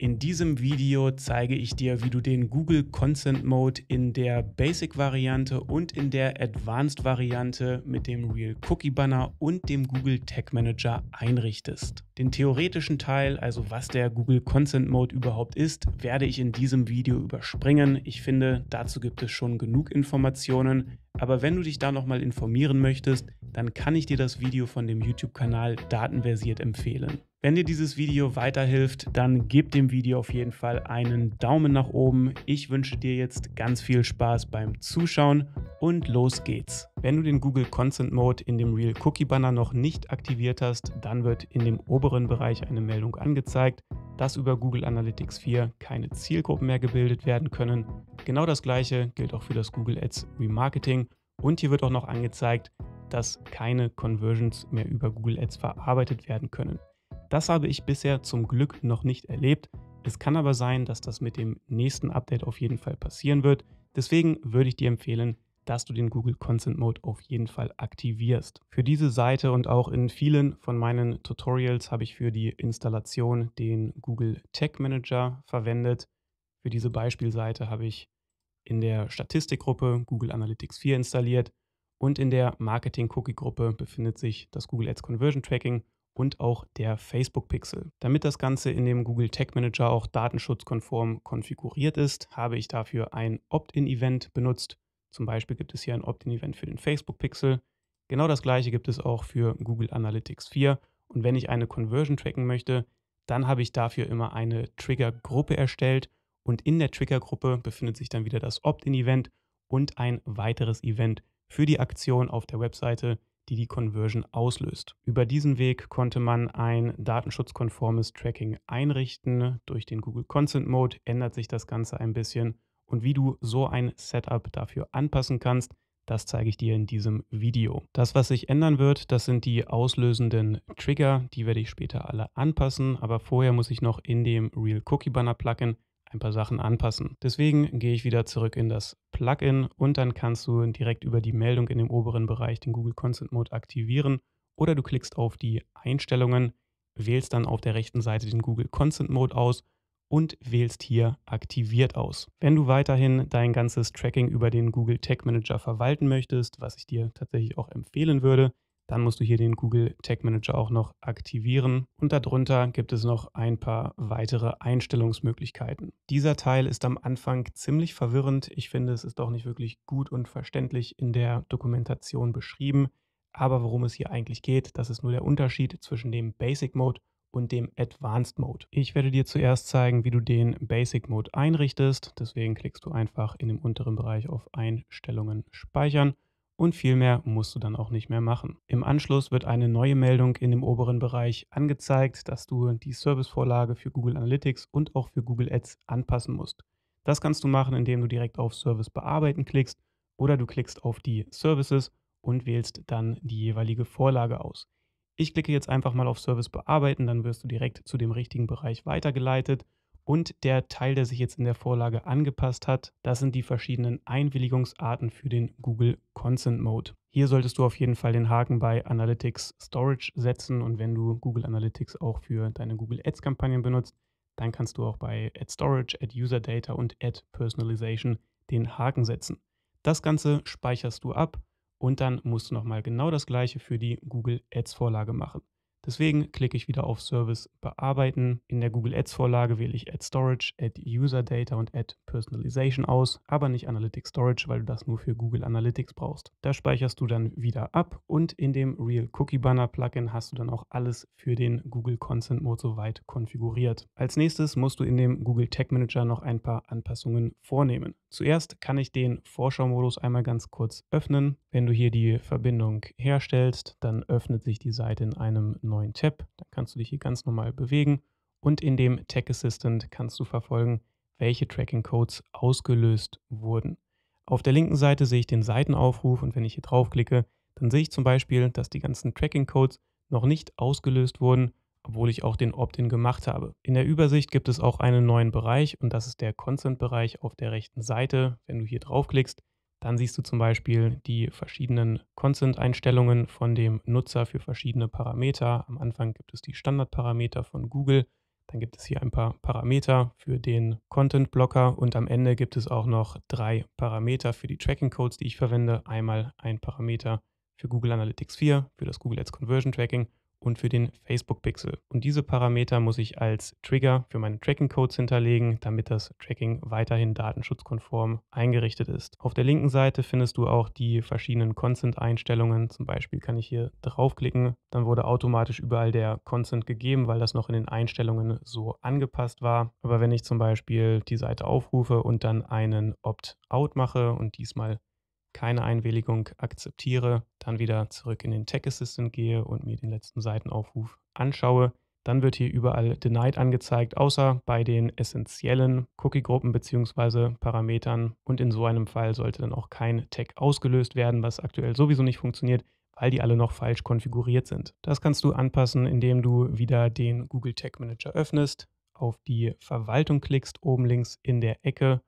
In diesem Video zeige ich dir, wie du den Google Consent Mode in der Basic-Variante und in der Advanced-Variante mit dem Real Cookie Banner und dem Google Tag Manager einrichtest. Den theoretischen Teil, also was der Google Consent Mode überhaupt ist, werde ich in diesem Video überspringen. Ich finde, dazu gibt es schon genug Informationen. Aber wenn du dich da nochmal informieren möchtest, dann kann ich dir das Video von dem YouTube-Kanal Datenversiert empfehlen. Wenn dir dieses Video weiterhilft, dann gib dem Video auf jeden Fall einen Daumen nach oben. Ich wünsche dir jetzt ganz viel Spaß beim Zuschauen und los geht's. Wenn du den Google Consent Mode in dem Real Cookie Banner noch nicht aktiviert hast, dann wird in dem oberen Bereich eine Meldung angezeigt, dass über Google Analytics 4 keine Zielgruppen mehr gebildet werden können. Genau das gleiche gilt auch für das Google Ads Remarketing und hier wird auch noch angezeigt, dass keine Conversions mehr über Google Ads verarbeitet werden können. Das habe ich bisher zum Glück noch nicht erlebt. Es kann aber sein, dass das mit dem nächsten Update auf jeden Fall passieren wird. Deswegen würde ich dir empfehlen, dass du den Google Consent Mode auf jeden Fall aktivierst. Für diese Seite und auch in vielen von meinen Tutorials habe ich für die Installation den Google Tag Manager verwendet. Für diese Beispielseite habe ich in der Statistikgruppe Google Analytics 4 installiert und in der Marketing Cookie Gruppe befindet sich das Google Ads Conversion Tracking und auch der Facebook Pixel. Damit das Ganze in dem Google Tag Manager auch datenschutzkonform konfiguriert ist, habe ich dafür ein Opt-in-Event benutzt. Zum Beispiel gibt es hier ein Opt-in-Event für den Facebook Pixel. Genau das gleiche gibt es auch für Google Analytics 4. Und wenn ich eine Conversion tracken möchte, dann habe ich dafür immer eine Trigger-Gruppe erstellt und in der Trigger-Gruppe befindet sich dann wieder das Opt-in-Event und ein weiteres Event für die Aktion auf der Webseite, die die Conversion auslöst. Über diesen Weg konnte man ein datenschutzkonformes Tracking einrichten. Durch den Google Consent Mode ändert sich das Ganze ein bisschen. Und wie du so ein Setup dafür anpassen kannst, das zeige ich dir in diesem Video. Das, was sich ändern wird, das sind die auslösenden Trigger. Die werde ich später alle anpassen. Aber vorher muss ich noch in dem Real Cookie Banner Plugin ein paar Sachen anpassen. Deswegen gehe ich wieder zurück in das Plugin und dann kannst du direkt über die Meldung in dem oberen Bereich den Google Consent Mode aktivieren oder du klickst auf die Einstellungen, wählst dann auf der rechten Seite den Google Consent Mode aus und wählst hier aktiviert aus. Wenn du weiterhin dein ganzes Tracking über den Google Tag Manager verwalten möchtest, was ich dir tatsächlich auch empfehlen würde, dann musst du hier den Google Tag Manager auch noch aktivieren. Und darunter gibt es noch ein paar weitere Einstellungsmöglichkeiten. Dieser Teil ist am Anfang ziemlich verwirrend. Ich finde, es ist auch nicht wirklich gut und verständlich in der Dokumentation beschrieben. Aber worum es hier eigentlich geht, das ist nur der Unterschied zwischen dem Basic Mode und dem Advanced Mode. Ich werde dir zuerst zeigen, wie du den Basic Mode einrichtest. Deswegen klickst du einfach in dem unteren Bereich auf Einstellungen speichern und viel mehr musst du dann auch nicht mehr machen. Im Anschluss wird eine neue Meldung in dem oberen Bereich angezeigt, dass du die Servicevorlage für Google Analytics und auch für Google Ads anpassen musst. Das kannst du machen, indem du direkt auf Service bearbeiten klickst oder du klickst auf die Services und wählst dann die jeweilige Vorlage aus. Ich klicke jetzt einfach mal auf Service bearbeiten, dann wirst du direkt zu dem richtigen Bereich weitergeleitet und der Teil, der sich jetzt in der Vorlage angepasst hat, das sind die verschiedenen Einwilligungsarten für den Google Consent Mode. Hier solltest du auf jeden Fall den Haken bei Analytics Storage setzen und wenn du Google Analytics auch für deine Google Ads Kampagnen benutzt, dann kannst du auch bei Ad Storage, Ad User Data und Ad Personalization den Haken setzen. Das Ganze speicherst du ab und dann musst du nochmal genau das gleiche für die Google Ads Vorlage machen. Deswegen klicke ich wieder auf Service bearbeiten. In der Google Ads Vorlage wähle ich Add Storage, Add User Data und Add Personalization aus, aber nicht Analytics Storage, weil du das nur für Google Analytics brauchst. Da speicherst du dann wieder ab und in dem Real Cookie Banner Plugin hast du dann auch alles für den Google Consent Mode soweit konfiguriert. Als nächstes musst du in dem Google Tag Manager noch ein paar Anpassungen vornehmen. Zuerst kann ich den Vorschau-Modus einmal ganz kurz öffnen. Wenn du hier die Verbindung herstellst, dann öffnet sich die Seite in einem neuen Tab. Dann kannst du dich hier ganz normal bewegen und in dem Tech Assistant kannst du verfolgen, welche Tracking Codes ausgelöst wurden. Auf der linken Seite sehe ich den Seitenaufruf und wenn ich hier draufklicke, dann sehe ich zum Beispiel, dass die ganzen Tracking Codes noch nicht ausgelöst wurden, obwohl ich auch den Opt-in gemacht habe. In der Übersicht gibt es auch einen neuen Bereich und das ist der Consent-Bereich auf der rechten Seite. Wenn du hier draufklickst, dann siehst du zum Beispiel die verschiedenen Consent-Einstellungen von dem Nutzer für verschiedene Parameter. Am Anfang gibt es die Standardparameter von Google. Dann gibt es hier ein paar Parameter für den Content-Blocker und am Ende gibt es auch noch drei Parameter für die Tracking-Codes, die ich verwende. Einmal ein Parameter für Google Analytics 4, für das Google Ads Conversion Tracking und für den Facebook Pixel. Und diese Parameter muss ich als Trigger für meine Tracking Codes hinterlegen, damit das Tracking weiterhin datenschutzkonform eingerichtet ist. Auf der linken Seite findest du auch die verschiedenen Consent Einstellungen. Zum Beispiel kann ich hier draufklicken, dann wurde automatisch überall der Consent gegeben, weil das noch in den Einstellungen so angepasst war. Aber wenn ich zum Beispiel die Seite aufrufe und dann einen Opt-out mache und diesmal keine Einwilligung akzeptiere, dann wieder zurück in den Tech Assistant gehe und mir den letzten Seitenaufruf anschaue, dann wird hier überall Denied angezeigt, außer bei den essentiellen Cookie-Gruppen bzw. Parametern. Und in so einem Fall sollte dann auch kein Tag ausgelöst werden, was aktuell sowieso nicht funktioniert, weil die alle noch falsch konfiguriert sind. Das kannst du anpassen, indem du wieder den Google Tag Manager öffnest, auf die Verwaltung klickst, oben links in der Ecke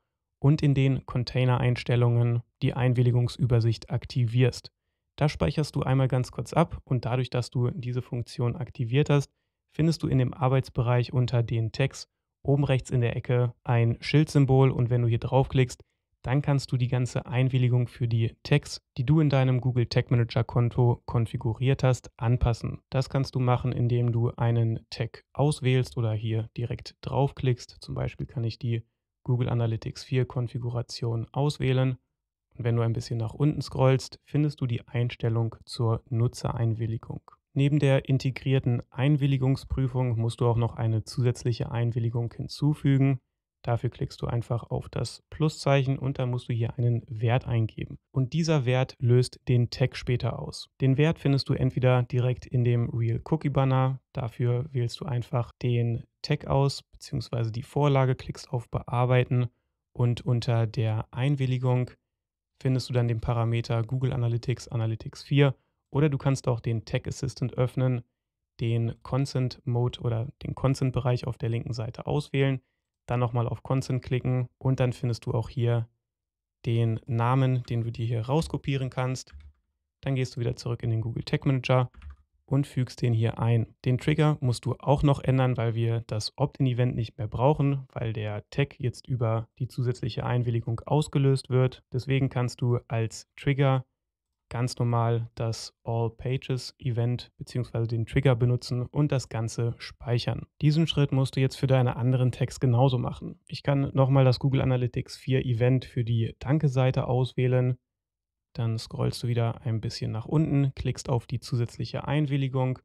und in den Container-Einstellungen die Einwilligungsübersicht aktivierst. Da speicherst du einmal ganz kurz ab und dadurch, dass du diese Funktion aktiviert hast, findest du in dem Arbeitsbereich unter den Tags oben rechts in der Ecke ein Schildsymbol und wenn du hier draufklickst, dann kannst du die ganze Einwilligung für die Tags, die du in deinem Google Tag Manager Konto konfiguriert hast, anpassen. Das kannst du machen, indem du einen Tag auswählst oder hier direkt draufklickst. Zum Beispiel kann ich die Google Analytics 4 Konfiguration auswählen. Und wenn du ein bisschen nach unten scrollst, findest du die Einstellung zur Nutzereinwilligung. Neben der integrierten Einwilligungsprüfung musst du auch noch eine zusätzliche Einwilligung hinzufügen. Dafür klickst du einfach auf das Pluszeichen und dann musst du hier einen Wert eingeben. Und dieser Wert löst den Tag später aus. Den Wert findest du entweder direkt in dem Real Cookie Banner. Dafür wählst du einfach den Tag aus bzw. die Vorlage, klickst auf Bearbeiten und unter der Einwilligung findest du dann den Parameter Google Analytics Analytics 4 oder du kannst auch den Tag Assistant öffnen, den Consent Mode oder den Consent Bereich auf der linken Seite auswählen dann nochmal auf Consent klicken und dann findest du auch hier den Namen, den du dir hier rauskopieren kannst. Dann gehst du wieder zurück in den Google Tag Manager und fügst den hier ein. Den Trigger musst du auch noch ändern, weil wir das Opt-in-Event nicht mehr brauchen, weil der Tag jetzt über die zusätzliche Einwilligung ausgelöst wird. Deswegen kannst du als Trigger ganz normal das All Pages Event bzw. den Trigger benutzen und das Ganze speichern. Diesen Schritt musst du jetzt für deine anderen Tags genauso machen. Ich kann nochmal das Google Analytics 4 Event für die Danke-Seite auswählen. Dann scrollst du wieder ein bisschen nach unten, klickst auf die zusätzliche Einwilligung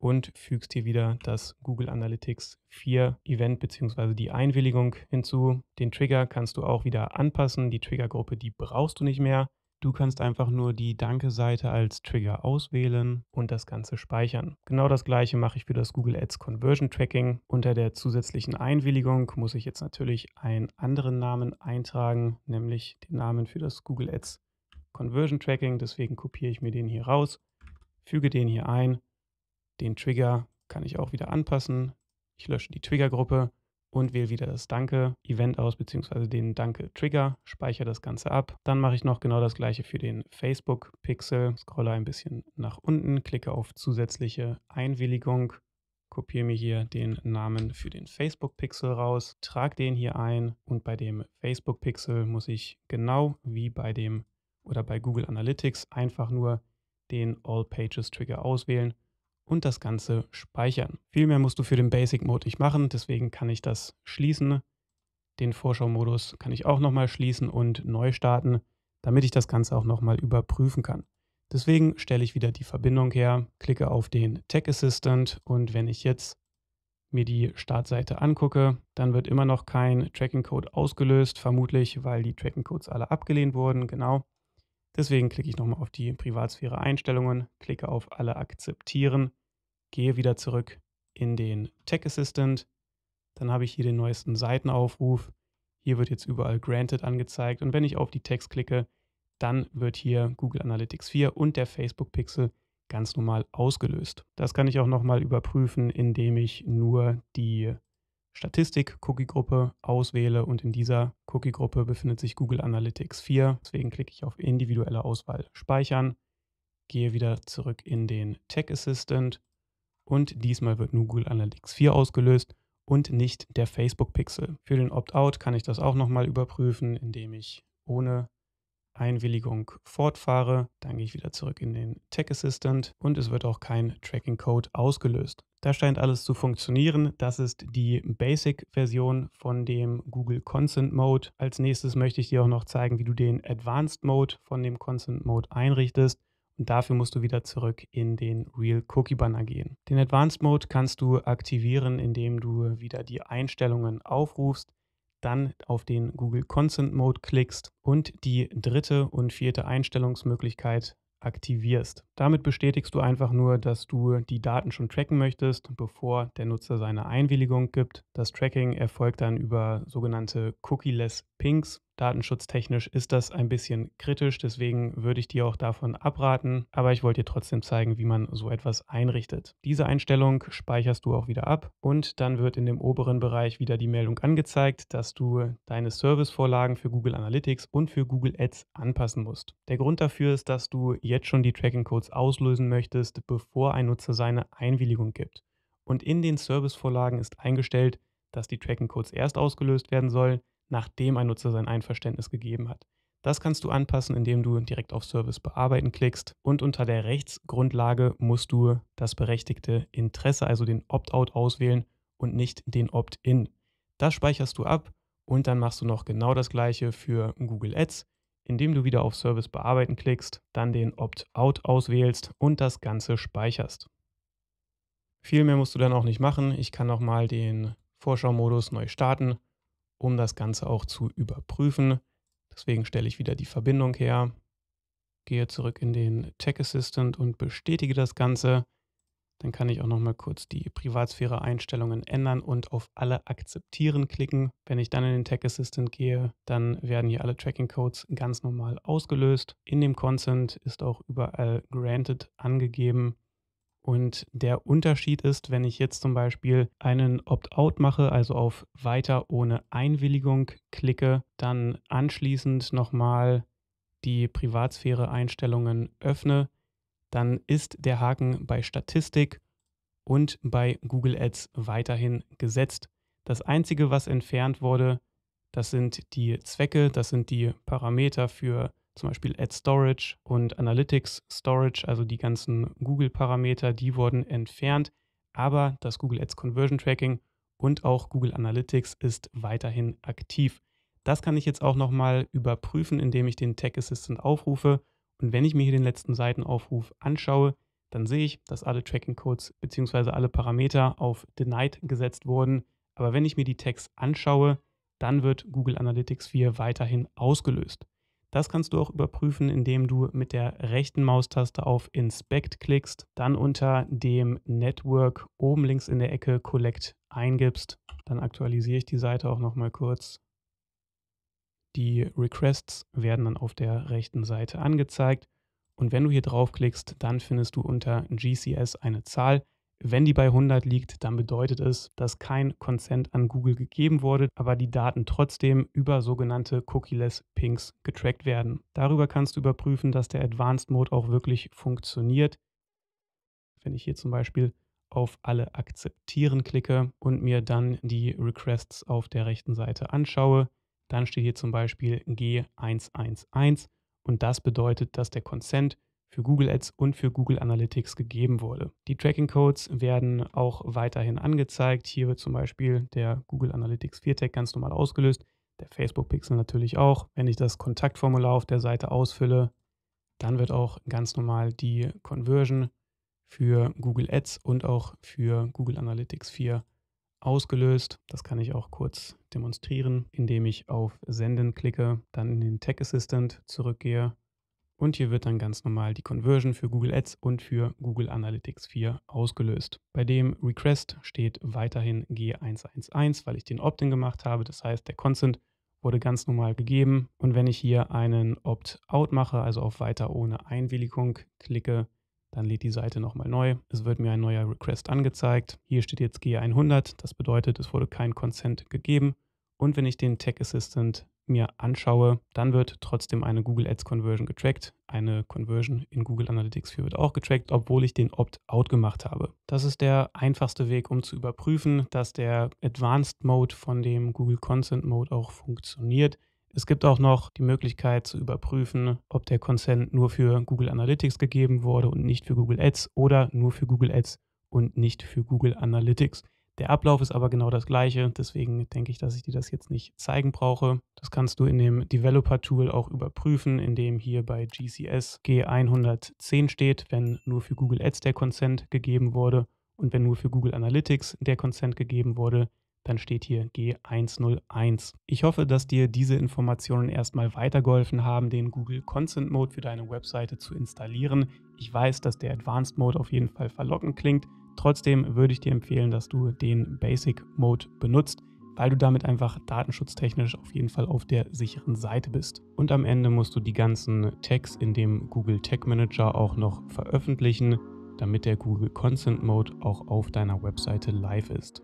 und fügst hier wieder das Google Analytics 4 Event bzw. die Einwilligung hinzu. Den Trigger kannst du auch wieder anpassen. Die Triggergruppe, die brauchst du nicht mehr. Du kannst einfach nur die Danke-Seite als Trigger auswählen und das Ganze speichern. Genau das gleiche mache ich für das Google Ads Conversion Tracking. Unter der zusätzlichen Einwilligung muss ich jetzt natürlich einen anderen Namen eintragen, nämlich den Namen für das Google Ads Conversion Tracking. Deswegen kopiere ich mir den hier raus, füge den hier ein. Den Trigger kann ich auch wieder anpassen. Ich lösche die Triggergruppe und wähle wieder das Danke-Event aus, beziehungsweise den Danke-Trigger, speichere das Ganze ab. Dann mache ich noch genau das gleiche für den Facebook-Pixel, scrolle ein bisschen nach unten, klicke auf zusätzliche Einwilligung, kopiere mir hier den Namen für den Facebook-Pixel raus, trage den hier ein und bei dem Facebook-Pixel muss ich genau wie bei dem oder bei Google Analytics einfach nur den All Pages Trigger auswählen und das Ganze speichern. Viel mehr musst du für den Basic-Mode nicht machen, deswegen kann ich das schließen. Den Vorschau-Modus kann ich auch nochmal schließen und neu starten, damit ich das Ganze auch nochmal überprüfen kann. Deswegen stelle ich wieder die Verbindung her, klicke auf den Tech Assistant und wenn ich jetzt mir die Startseite angucke, dann wird immer noch kein Tracking Code ausgelöst, vermutlich weil die Tracking Codes alle abgelehnt wurden, genau. Deswegen klicke ich nochmal auf die Privatsphäre Einstellungen, klicke auf Alle akzeptieren, gehe wieder zurück in den Tech Assistant. Dann habe ich hier den neuesten Seitenaufruf. Hier wird jetzt überall Granted angezeigt. Und wenn ich auf die Text klicke, dann wird hier Google Analytics 4 und der Facebook Pixel ganz normal ausgelöst. Das kann ich auch nochmal überprüfen, indem ich nur die Statistik Cookie-Gruppe auswähle und in dieser Cookie-Gruppe befindet sich Google Analytics 4. Deswegen klicke ich auf individuelle Auswahl speichern, gehe wieder zurück in den Tech Assistant und diesmal wird nur Google Analytics 4 ausgelöst und nicht der Facebook Pixel. Für den Opt-out kann ich das auch nochmal überprüfen, indem ich ohne Einwilligung fortfahre. Dann gehe ich wieder zurück in den Tech Assistant und es wird auch kein Tracking Code ausgelöst. Da scheint alles zu funktionieren. Das ist die Basic-Version von dem Google Consent Mode. Als nächstes möchte ich dir auch noch zeigen, wie du den Advanced Mode von dem Consent Mode einrichtest. Und dafür musst du wieder zurück in den Real Cookie Banner gehen. Den Advanced Mode kannst du aktivieren, indem du wieder die Einstellungen aufrufst, dann auf den Google Consent Mode klickst und die dritte und vierte Einstellungsmöglichkeit aktivierst. Damit bestätigst du einfach nur, dass du die Daten schon tracken möchtest, bevor der Nutzer seine Einwilligung gibt. Das Tracking erfolgt dann über sogenannte Cookie-less Pings. Datenschutztechnisch ist das ein bisschen kritisch, deswegen würde ich dir auch davon abraten, aber ich wollte dir trotzdem zeigen, wie man so etwas einrichtet. Diese Einstellung speicherst du auch wieder ab und dann wird in dem oberen Bereich wieder die Meldung angezeigt, dass du deine Servicevorlagen für Google Analytics und für Google Ads anpassen musst. Der Grund dafür ist, dass du jetzt schon die Tracking-Codes Downloads auslösen möchtest, bevor ein Nutzer seine Einwilligung gibt. Und in den Servicevorlagen ist eingestellt, dass die Tracking-Codes erst ausgelöst werden sollen, nachdem ein Nutzer sein Einverständnis gegeben hat. Das kannst du anpassen, indem du direkt auf Service bearbeiten klickst und unter der Rechtsgrundlage musst du das berechtigte Interesse, also den Opt-out auswählen und nicht den Opt-in. Das speicherst du ab und dann machst du noch genau das gleiche für Google Ads indem du wieder auf Service bearbeiten klickst, dann den Opt-out auswählst und das Ganze speicherst. Viel mehr musst du dann auch nicht machen. Ich kann nochmal den Vorschau-Modus neu starten, um das Ganze auch zu überprüfen. Deswegen stelle ich wieder die Verbindung her, gehe zurück in den Tech Assistant und bestätige das Ganze. Dann kann ich auch noch mal kurz die Privatsphäre-Einstellungen ändern und auf alle akzeptieren klicken. Wenn ich dann in den Tech Assistant gehe, dann werden hier alle Tracking-Codes ganz normal ausgelöst. In dem Consent ist auch überall Granted angegeben. Und der Unterschied ist, wenn ich jetzt zum Beispiel einen Opt-out mache, also auf Weiter ohne Einwilligung klicke, dann anschließend nochmal die Privatsphäre-Einstellungen öffne, dann ist der Haken bei Statistik und bei Google Ads weiterhin gesetzt. Das Einzige, was entfernt wurde, das sind die Zwecke, das sind die Parameter für zum Beispiel Ad Storage und Analytics Storage, also die ganzen Google-Parameter, die wurden entfernt, aber das Google Ads Conversion Tracking und auch Google Analytics ist weiterhin aktiv. Das kann ich jetzt auch nochmal überprüfen, indem ich den Tech Assistant aufrufe und wenn ich mir hier den letzten Seitenaufruf anschaue, dann sehe ich, dass alle Tracking-Codes bzw. alle Parameter auf Denied gesetzt wurden. Aber wenn ich mir die Tags anschaue, dann wird Google Analytics 4 weiterhin ausgelöst. Das kannst du auch überprüfen, indem du mit der rechten Maustaste auf Inspect klickst, dann unter dem Network oben links in der Ecke Collect eingibst. Dann aktualisiere ich die Seite auch nochmal kurz. Die Requests werden dann auf der rechten Seite angezeigt. Und wenn du hier draufklickst, dann findest du unter GCS eine Zahl. Wenn die bei 100 liegt, dann bedeutet es, dass kein Consent an Google gegeben wurde, aber die Daten trotzdem über sogenannte Cookieless Pings getrackt werden. Darüber kannst du überprüfen, dass der Advanced Mode auch wirklich funktioniert. Wenn ich hier zum Beispiel auf alle akzeptieren klicke und mir dann die Requests auf der rechten Seite anschaue, dann steht hier zum Beispiel G111 und das bedeutet, dass der Consent für Google Ads und für Google Analytics gegeben wurde. Die Tracking Codes werden auch weiterhin angezeigt. Hier wird zum Beispiel der Google Analytics 4 Tag ganz normal ausgelöst, der Facebook Pixel natürlich auch. Wenn ich das Kontaktformular auf der Seite ausfülle, dann wird auch ganz normal die Conversion für Google Ads und auch für Google Analytics 4 ausgelöst. Das kann ich auch kurz demonstrieren, indem ich auf Senden klicke, dann in den Tech Assistant zurückgehe und hier wird dann ganz normal die Conversion für Google Ads und für Google Analytics 4 ausgelöst. Bei dem Request steht weiterhin G111, weil ich den Opt-in gemacht habe. Das heißt, der Consent wurde ganz normal gegeben. Und wenn ich hier einen Opt-out mache, also auf Weiter ohne Einwilligung klicke, dann lädt die Seite nochmal neu. Es wird mir ein neuer Request angezeigt. Hier steht jetzt g 100 Das bedeutet, es wurde kein Consent gegeben. Und wenn ich den Tech Assistant mir anschaue, dann wird trotzdem eine Google Ads Conversion getrackt. Eine Conversion in Google Analytics 4 wird auch getrackt, obwohl ich den Opt-out gemacht habe. Das ist der einfachste Weg, um zu überprüfen, dass der Advanced Mode von dem Google Consent Mode auch funktioniert. Es gibt auch noch die Möglichkeit zu überprüfen, ob der Consent nur für Google Analytics gegeben wurde und nicht für Google Ads oder nur für Google Ads und nicht für Google Analytics. Der Ablauf ist aber genau das gleiche, deswegen denke ich, dass ich dir das jetzt nicht zeigen brauche. Das kannst du in dem Developer-Tool auch überprüfen, in dem hier bei GCS G110 steht, wenn nur für Google Ads der Consent gegeben wurde und wenn nur für Google Analytics der Consent gegeben wurde, dann steht hier G101. Ich hoffe, dass dir diese Informationen erstmal weitergeholfen haben, den Google Consent Mode für deine Webseite zu installieren. Ich weiß, dass der Advanced Mode auf jeden Fall verlockend klingt. Trotzdem würde ich dir empfehlen, dass du den Basic Mode benutzt, weil du damit einfach datenschutztechnisch auf jeden Fall auf der sicheren Seite bist. Und am Ende musst du die ganzen Tags in dem Google Tag Manager auch noch veröffentlichen, damit der Google Consent Mode auch auf deiner Webseite live ist.